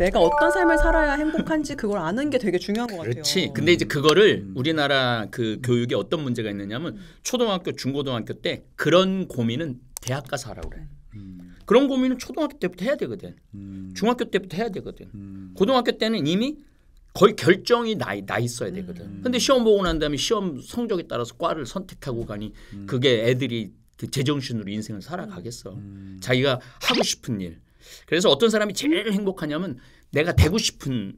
내가 어떤 삶을 살아야 행복한지 그걸 아는 게 되게 중요한 것 같아요. 그렇지. 근데 이제 그거를 음. 우리나라 그 교육에 어떤 문제가 있느냐면 초등학교, 중고등학교 때 그런 고민은 대학 가서 하라고 그래. 음. 그런 고민은 초등학교 때부터 해야 되거든. 음. 중학교 때부터 해야 되거든. 고등학교 때는 이미 거의 결정이 나, 나 있어야 되거든. 근데 시험 보고 난 다음에 시험 성적에 따라서 과를 선택하고 가니 그게 애들이 그 제정신으로 인생을 살아가겠어. 자기가 하고 싶은 일, 그래서 어떤 사람이 제일 행복하냐면 내가 되고 싶은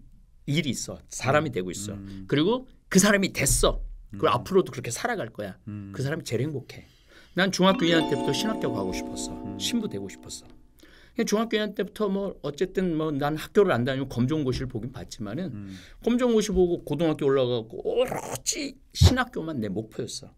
일이 있어. 사람이 되고 있어. 음. 그리고 그 사람이 됐어. 그리고 음. 앞으로도 그렇게 살아갈 거야. 음. 그 사람이 제일 행복해. 난 중학교 2학년 때부터 신학교 가고 싶었어. 음. 신부 되고 싶었어. 중학교 2학년 때부터 뭐 어쨌든 뭐 난 학교를 안 다니고 검정고시를 보긴 봤지만은 음. 검정고시 보고 고등학교 올라가고 오로지 신학교만 내 목표였어.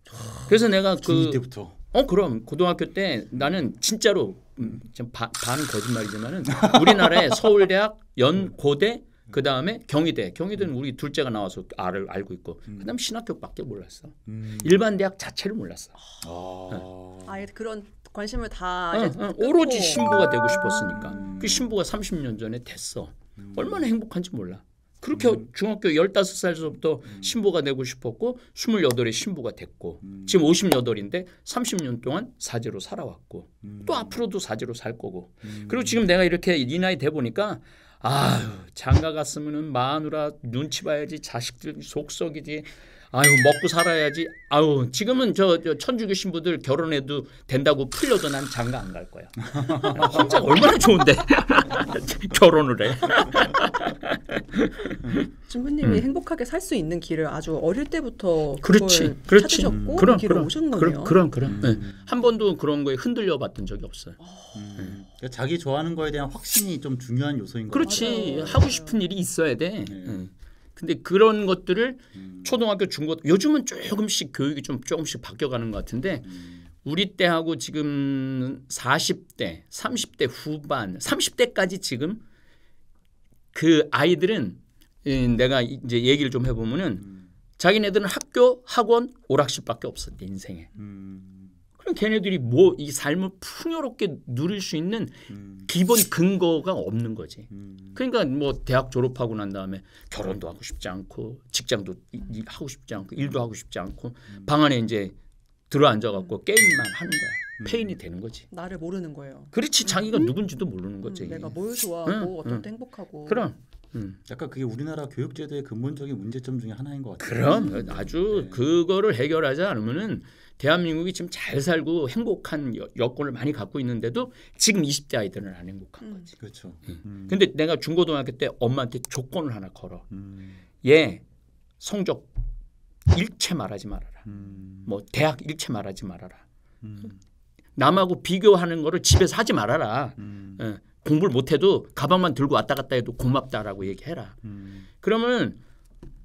그래서 내가 그 때부터. 어 그럼 고등학교 때 나는 진짜로 좀반 음, 거짓말이지만은 우리나라에 서울대학, 연고대 음. 그 다음에 음. 경희대, 경희대는 우리 둘째가 나와서 알을 알고 있고, 그다음 신학교밖에 몰랐어. 음. 일반 대학 자체를 몰랐어. 아, 네. 아예 그런 관심을 다 응, 응. 오로지 신부가 되고 싶었으니까. 그 신부가 30년 전에 됐어. 얼마나 행복한지 몰라. 그렇게 음. 중학교 15살서부터 음. 신부가 되고 싶었고 28에 신부가 됐고 음. 지금 58인데 30년 동안 사제로 살아왔고 또 음. 앞으로도 사제로 살 거고 음. 그리고 지금 내가 이렇게 이 나이 돼 보니까 아유 장가 갔으면 마누라 눈치 봐야지 자식들 속썩이지 아유 먹고 살아야지 아유 지금은 저, 저 천주교 신부들 결혼해도 된다고 풀려도 난 장가 안 갈 거야 혼자 얼마나 좋은데 결혼을 해 주부님이 음. 음. 행복하게 살 수 있는 길을 아주 어릴 때부터 그렇지, 그렇지. 찾으셨고 그런, 그 길을 오신 거네요. 그런 그런. 음. 네. 한 번도 그런 거에 흔들려 봤던 적이 없어요. 네. 자기 좋아하는 거에 대한 확신이 좀 중요한 요소인 거죠. 그렇지. 맞아요. 하고 싶은 일이 있어야 돼. 네. 네. 근데 그런 것들을 초등학교 중고 요즘은 조금씩 교육이 좀 조금씩 바뀌어가는 것 같은데 우리 때하고 지금 40대, 30대 후반, 30대까지 지금 그 아이들은 내가 이제 얘기를 좀 해보면은 음. 자기네들은 학교, 학원, 오락실밖에 없었대 인생에. 음. 그럼 걔네들이 뭐 이 삶을 풍요롭게 누릴 수 있는 음. 기본 근거가 없는 거지. 그러니까 뭐 대학 졸업하고 난 다음에 결혼도 하고 싶지 않고 직장도 하고 싶지 않고 일도 하고 싶지 않고 방 안에 이제 들어앉아 갖고 게임만 하는 거야. 페인이 음. 되는 거지. 나를 모르는 거예요. 그렇지 음. 자기가 누군지도 모르는 거지. 음, 내가 뭘 좋아하고 어떤 때 행복하고. 그럼. 음. 약간 그게 우리나라 교육제도의 근본적인 문제점 중에 하나인 것 같아요. 그럼 아주 네. 그거를 해결하지 않으면은 대한민국이 지금 잘 살고 행복한 여건을 많이 갖고 있는데도 지금 20대 아이들은 안 행복한 음. 거지. 그렇죠. 음. 근데 내가 중고등학교 때 엄마한테 조건을 하나 걸어. 얘 성적 일체 말하지 말아라. 뭐 대학 일체 말하지 말아라. 남하고 비교하는 거를 집에서 하지 말아라. 음. 어, 공부를 못해도 가방만 들고 왔다 갔다 해도 고맙다라고 얘기해라. 음. 그러면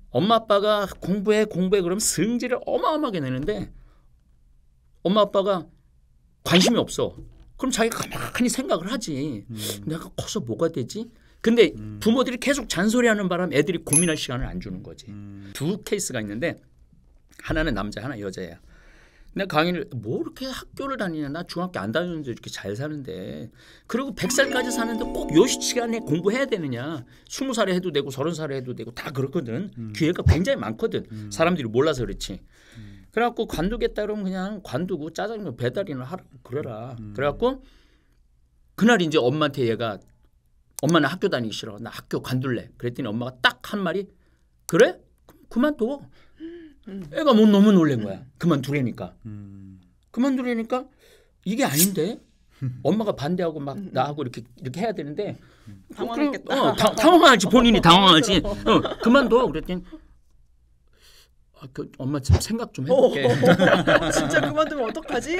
엄마 아빠가 공부해 공부해 그러면 승질을 어마어마하게 내는데 엄마 아빠가 관심이 없어. 그럼 자기가 가만히 생각을 하지. 음. 내가 커서 뭐가 되지? 근데 음. 부모들이 계속 잔소리하는 바람에 애들이 고민할 시간을 안 주는 거지. 음. 두 케이스가 있는데 하나는 남자 하나 여자야. 내 강의를 뭐 이렇게 학교를 다니냐 나 중학교 안다니는데 이렇게 잘 사는데 그리고 100살까지 사는데 꼭 요 시간에 공부해야 되느냐 20살에 해도 되고 30살에 해도 되고 다 그렇거든 음. 기회가 굉장히 많거든 음. 사람들이 몰라서 그렇지 음. 그래갖고 관두겠다 그러면 그냥 관두고 짜장면 배달이나 하라고 그래라 음. 그래갖고 그날 이제 엄마한테 얘가 엄마는 학교 다니기 싫어 나 학교 관둘래 그랬더니 엄마가 딱 한 말이 그래? 그만둬 애가 못 뭐 너무 놀란 거야. 그만두래니까. 음. 그만두래니까 음. 이게 아닌데 엄마가 반대하고 막 음, 나하고 이렇게 이렇게 해야 되는데 당황했겠다. 어, 다, 당황하지 본인이 당황하지. 어, 그만둬 그랬더니 아, 그 엄마 좀 생각 좀 해볼게. 어, 진짜 그만두면 어떡하지?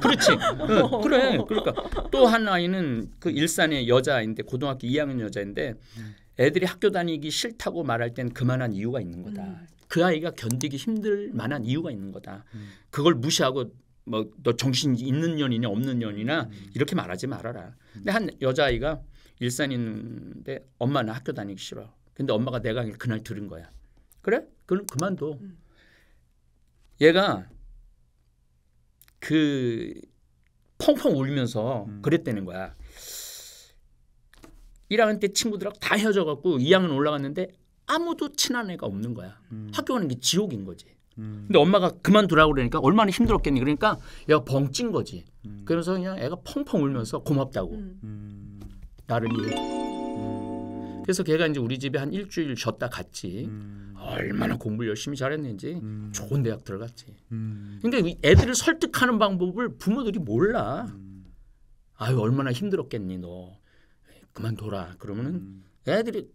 그렇지. 응, 그래. 그러니까 또 한 아이는 그 일산의 여자인데 고등학교 2학년 여자인데 애들이 학교 다니기 싫다고 말할 땐 그만한 이유가 있는 거다. 음. 그 아이가 견디기 힘들 만한 이유가 있는 거다. 음. 그걸 무시하고 뭐 너 정신 있는 년이냐 없는 년이나 음. 이렇게 말하지 말아라. 음. 근데 한 여자아이가 일산인데 엄마는 학교 다니기 싫어. 근데 엄마가 내가 그날 들은 거야. 그래? 그럼 그만둬. 음. 얘가 그 펑펑 울면서 음. 그랬다는 거야. 1학년 때 친구들하고 다 헤어져 갖고 2학년 올라갔는데 아무도 친한 애가 없는 거야. 음. 학교 가는 게 지옥인 거지. 음. 근데 엄마가 그만두라고 그러니까 얼마나 힘들었겠니. 그러니까 얘가 벙찐 거지. 음. 그러면서 그냥 애가 펑펑 울면서 고맙다고. 음. 음. 나를 위해. 음. 그래서 걔가 이제 우리 집에 한 일주일 쉬었다 갔지. 얼마나 공부를 열심히 잘했는지 좋은 대학 들어갔지. 근데 애들을 설득하는 방법을 부모들이 몰라. 아유 얼마나 힘들었겠니 너. 그만둬라. 그러면은 애들이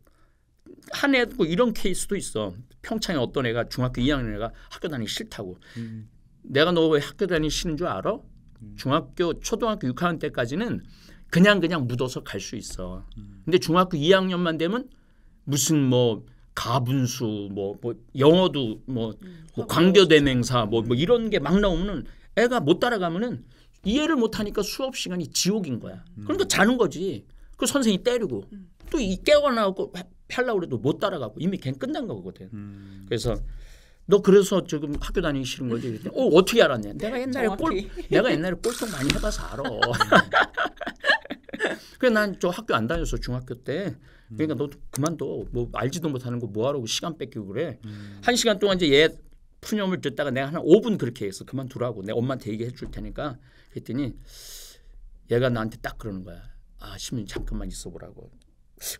한 애도 뭐 이런 케이스도 있어. 평창에 어떤 애가 중학교 2학년 애가 학교 다니기 싫다고. 음. 내가 너 왜 학교 다니기 싫은 줄 알아? 음. 중학교 초등학교 6학년 때까지는 그냥 그냥 묻어서 갈 수 있어. 음. 근데 중학교 2학년만 되면 무슨 뭐 가분수 뭐, 뭐 영어도 뭐, 음. 뭐 어, 광교대맹사 뭐, 뭐 음. 이런 게 막 나오면은 애가 못 따라가면은 이해를 못 하니까 수업 시간이 지옥인 거야. 그러니까 음. 자는 거지. 그 선생이 때리고 또이 깨어나고 팔라고 래도못 따라가고 이미 걘 끝난 거거든. 음. 그래서 너 그래서 지금 학교 다니기 싫은 거지? 어 어떻게 알았냐? 내가 네, 옛날에 꼴 내가 옛날에 꼴통 많이 해봐서 알아. 그래 난저 학교 안 다녔어 중학교 때. 음. 그러니까 너도 그만둬. 뭐 알지도 못하는 거 뭐하러 시간 뺏기고 그래. 음. 한 시간 동안 이제 얘 푸념을 듣다가 내가 한 5분 그렇게 했어. 그만두라고. 내 엄마한테 얘기해 줄 테니까. 그랬더니 얘가 나한테 딱 그러는 거야. 아, 시민 잠깐만 있어 보라고.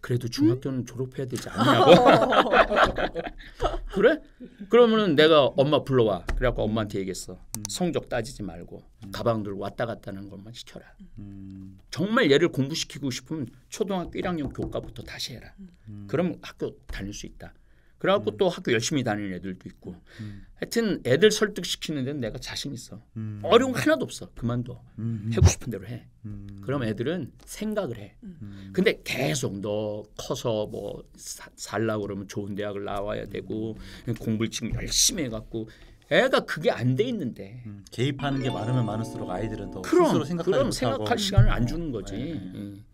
그래도 중학교는 음? 졸업해야 되지 않냐고. 그래? 그러면은 내가 엄마 불러와. 그래갖고 엄마한테 얘기했어. 음. 성적 따지지 말고 가방들 왔다 갔다 하는 것만 시켜라. 정말 얘를 공부시키고 싶으면 초등학교 1학년 교과부터 다시 해라. 그럼 학교 다닐 수 있다. 그래갖고 음. 또 학교 열심히 다니는 애들도 있고 음. 하여튼 애들 설득시키는 데는 내가 자신 있어 음. 어려운 거 하나도 없어 그만둬 하고 음. 싶은 대로 해 음. 그럼 애들은 생각을 해 음. 근데 계속 너 커서 뭐 사, 살라고 그러면 좋은 대학을 나와야 되고 공부를 지금 열심히 해갖고 애가 그게 안 돼 있는데 개입하는 게 많으면 많을수록 아이들은 더 그럼, 스스로 생각하지 그럼 생각할 시간을 안 주는 거지 네. 예.